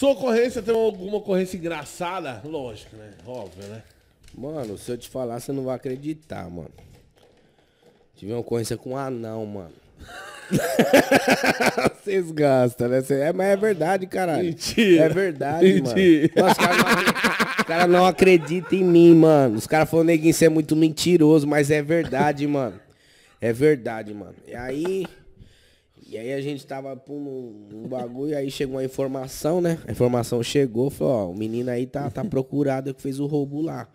Sua ocorrência tem alguma ocorrência engraçada? Lógico, né? Óbvio, né? Mano, se eu te falar, você não vai acreditar, mano. Tive uma ocorrência com um anão, mano. Vocês gastam, né? É, mas é verdade, caralho. Mentira. É verdade, Mentira. mano. Os caras cara não acreditam em mim, mano. Os caras falam, neguinho, você é muito mentiroso, mas é verdade, mano. É verdade, mano. E aí, e aí a gente tava pondo um bagulho, aí chegou uma informação, né? A informação chegou, falou, ó, o menino aí tá, tá procurado que fez o roubo lá.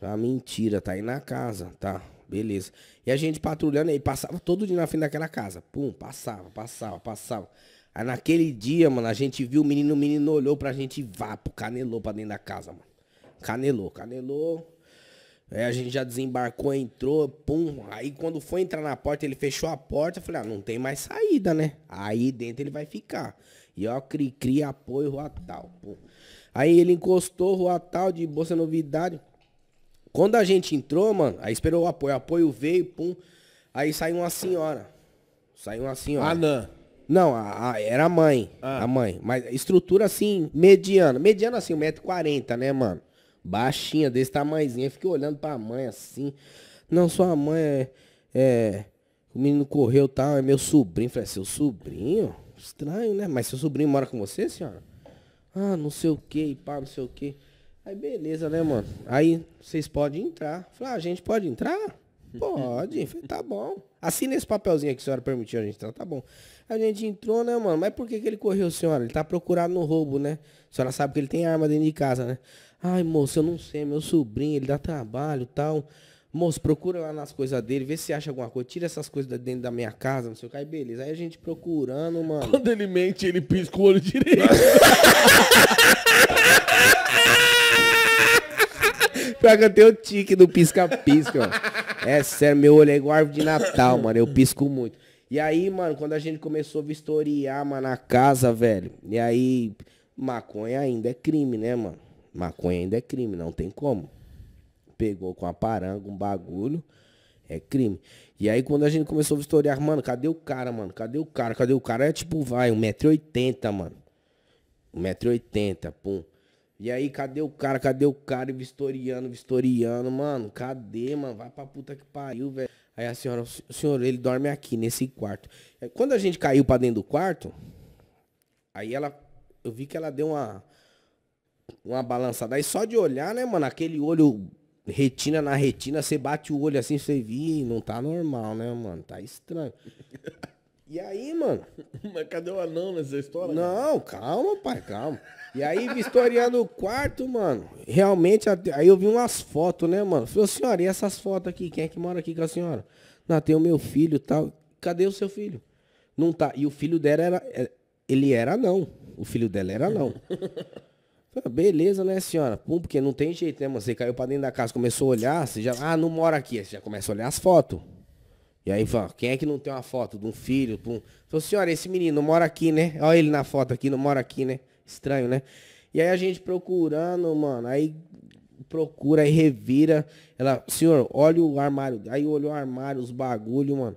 Ah, mentira, tá aí na casa, tá. Beleza. E a gente patrulhando aí, passava todo dia na frente daquela casa. Pum, passava, passava, passava. Aí naquele dia, mano, a gente viu o menino, o menino olhou pra gente e vá, canelou pra dentro da casa, mano. Canelou, canelou. É, a gente já desembarcou, entrou, pum. Aí quando foi entrar na porta, ele fechou a porta. Eu falei, ah, não tem mais saída, né? Aí dentro ele vai ficar. E ó, cri, cri, apoio, rua tal. Pum. Aí ele encostou, rua tal, de bolsa novidade. Quando a gente entrou, mano, aí esperou o apoio. O apoio veio, pum. Aí saiu uma senhora. Saiu uma senhora. Anã. Não, a, a, era a mãe. Ah. A mãe. Mas estrutura assim, mediana. Mediana assim, 1,40m, né, mano? Baixinha, desse tamanhozinho. Fiquei olhando pra mãe assim. Não, sua mãe é. é o menino correu e tal, é meu sobrinho. Falei, é seu sobrinho? Estranho, né? Mas seu sobrinho mora com você, senhora? Ah, não sei o que, pá, não sei o que. Aí beleza, né, mano? Aí vocês podem entrar. Falei, ah, a gente pode entrar? Pode, falei, tá bom. Assina esse papelzinho que a senhora permitiu a gente entrar, tá, tá bom. A gente entrou, né, mano? Mas por que, que ele correu, senhora? Ele tá procurado no roubo, né? A senhora sabe que ele tem arma dentro de casa, né? Ai, moço, eu não sei, meu sobrinho, ele dá trabalho tal. Moço, procura lá nas coisas dele, vê se acha alguma coisa, tira essas coisas dentro da minha casa, não sei o que. Aí, beleza. Aí a gente procurando, mano. Quando ele mente, ele pisca o olho direito. Pior que eu tenho o tique do pisca-pisca, mano. É sério, meu olho é igual árvore de Natal, mano. Eu pisco muito. E aí, mano, quando a gente começou a vistoriar, mano, a casa, velho. E aí, maconha ainda é crime, né, mano? Maconha ainda é crime, não tem como. Pegou com a paranga, um bagulho. É crime. E aí quando a gente começou a vistoriar, mano, cadê o cara, mano? Cadê o cara? Cadê o cara? É tipo, vai, 1,80m, mano. 1,80m, pum. E aí, cadê o cara? Cadê o cara? E vistoriano, vistoriano, mano. Cadê, mano? Vai pra puta que pariu, velho. Aí a senhora, o senhor, ele dorme aqui nesse quarto. Quando a gente caiu pra dentro do quarto, aí ela. Eu vi que ela deu uma. Uma balançada. Aí só de olhar, né, mano? Aquele olho retina na retina, você bate o olho assim, você vê, não tá normal, né, mano? Tá estranho. E aí, mano, mas cadê o anão nessa história? Não, calma, pai, calma. E aí, vistoriando o quarto, mano, realmente, aí eu vi umas fotos, né, mano? Falei, senhora, e essas fotos aqui? Quem é que mora aqui com a senhora? Não, tem o meu filho e tal. Cadê o seu filho? Não tá. E o filho dela era. É, ele era não. O filho dela era não. Falei, ah, beleza, né, senhora? Pum, porque não tem jeito, né, mano? Você caiu pra dentro da casa, começou a olhar, você já. Ah, não mora aqui. Você já começa a olhar as fotos. E aí, Ivan, quem é que não tem uma foto de um filho? De um... Falou, senhora, esse menino mora aqui, né? Olha ele na foto aqui, não mora aqui, né? Estranho, né? E aí a gente procurando, mano, aí procura e revira. Ela, senhor, olha o armário. Aí olhou o armário, os bagulho, mano.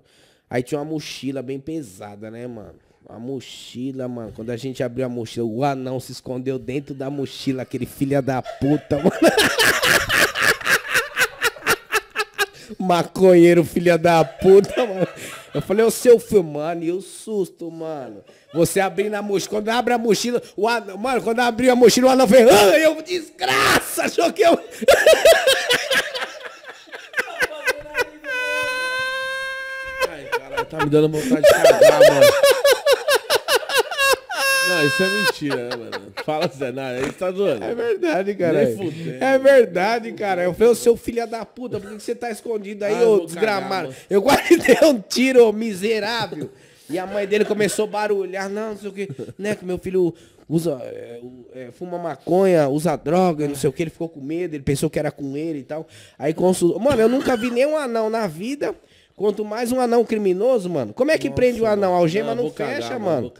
Aí tinha uma mochila bem pesada, né, mano? A mochila, mano. Quando a gente abriu a mochila, o anão se escondeu dentro da mochila, aquele filha da puta, mano. Maconheiro, filha da puta, mano. Eu falei, o seu filho, mano, e o susto, mano. Você abrindo a mochila, quando abre a mochila, o anão, mano, quando abriu a mochila, o anão fez, ah, eu, desgraça, achou que eu... Ai, caralho, tá me dando vontade de cagar, mano. Não, isso é mentira, né, mano? Fala, Zé, não, ele tá doendo. É verdade, cara. É verdade, cara. Eu falei, o seu filho da puta, por que você tá escondido aí, ah, ô desgramado? Cagar, eu quase dei um tiro, miserável. E a mãe dele começou a barulhar, não, não sei o que, né? Que meu filho usa, é, é, fuma maconha, usa droga, não sei o que, ele ficou com medo, ele pensou que era com ele e tal. Aí consultou. Mano, eu nunca vi nenhum anão na vida. Quanto mais um anão criminoso, mano. Como é que Nossa, prende o um anão? A algema ah, não, não fecha, cagar, mano.